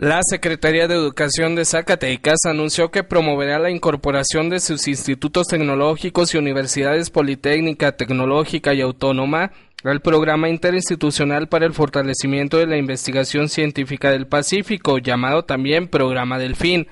La Secretaría de Educación de Zacatecas anunció que promoverá la incorporación de sus institutos tecnológicos y universidades Politécnica, Tecnológica y Autónoma al Programa Interinstitucional para el Fortalecimiento de la Investigación Científica del Pacífico, llamado también Programa Delfín.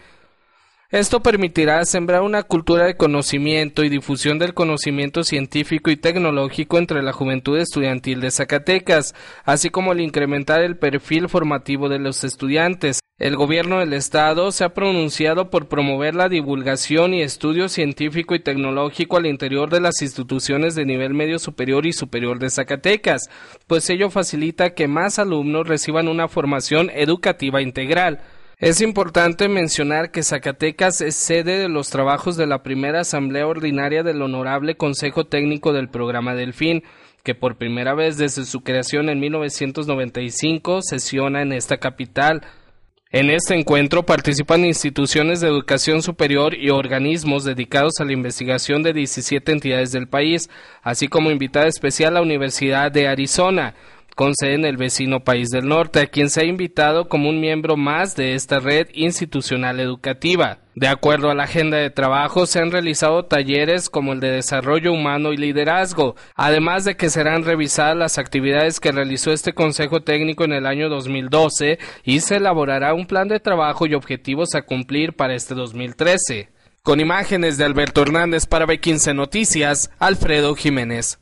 Esto permitirá sembrar una cultura de conocimiento y difusión del conocimiento científico y tecnológico entre la juventud estudiantil de Zacatecas, así como el incrementar el perfil formativo de los estudiantes. El gobierno del estado se ha pronunciado por promover la divulgación y estudio científico y tecnológico al interior de las instituciones de nivel medio superior y superior de Zacatecas, pues ello facilita que más alumnos reciban una formación educativa integral. Es importante mencionar que Zacatecas es sede de los trabajos de la primera Asamblea Ordinaria del Honorable Consejo Técnico del Programa Delfín, que por primera vez desde su creación en 1995 sesiona en esta capital. En este encuentro participan instituciones de educación superior y organismos dedicados a la investigación de 17 entidades del país, así como invitada especial la Universidad de Arizona, con en el vecino país del norte, a quien se ha invitado como un miembro más de esta red institucional educativa. De acuerdo a la agenda de trabajo, se han realizado talleres como el de desarrollo humano y liderazgo, además de que serán revisadas las actividades que realizó este Consejo Técnico en el año 2012 y se elaborará un plan de trabajo y objetivos a cumplir para este 2013. Con imágenes de Alberto Hernández para B15 Noticias, Alfredo Jiménez.